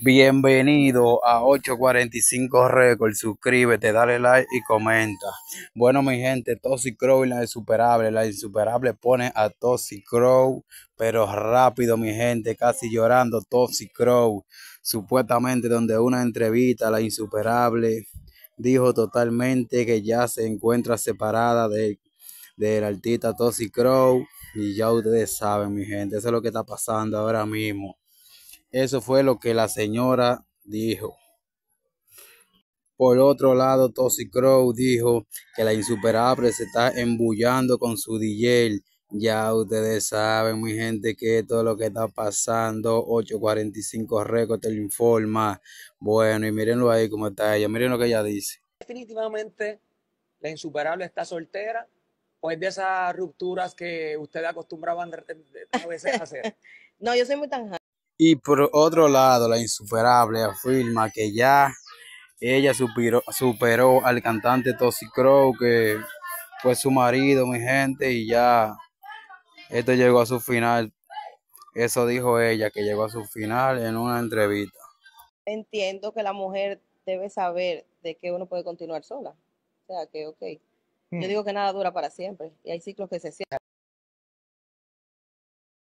Bienvenido a 845 Records. Suscríbete, dale like y comenta. Bueno, mi gente, Toxic Crow y la insuperable. La insuperable pone a Toxic Crow, pero rápido, mi gente, casi llorando. Toxic Crow, supuestamente, donde una entrevista, la insuperable dijo totalmente que ya se encuentra separada de, del artista Toxic Crow. Y ya ustedes saben, mi gente, eso es lo que está pasando ahora mismo. Eso fue lo que la señora dijo. Por otro lado, Tossy Crow dijo que la insuperable se está embullando con su DJ. Ya ustedes saben, mi gente, que todo lo que está pasando, 845 Records te lo informa. Bueno, y mírenlo ahí cómo está ella, miren lo que ella dice. Definitivamente, la insuperable está soltera, pues de esas rupturas que ustedes acostumbraban a veces hacer. no, yo soy muy tan y por otro lado, la insuperable afirma que ya ella superó, al cantante Tosi Crow, que fue su marido, mi gente, y ya esto llegó a su final. Eso dijo ella, que llegó a su final en una entrevista. Entiendo que la mujer debe saber de que uno puede continuar sola. O sea, que, ok. Yo mm. digo que nada dura para siempre y hay ciclos que se cierran.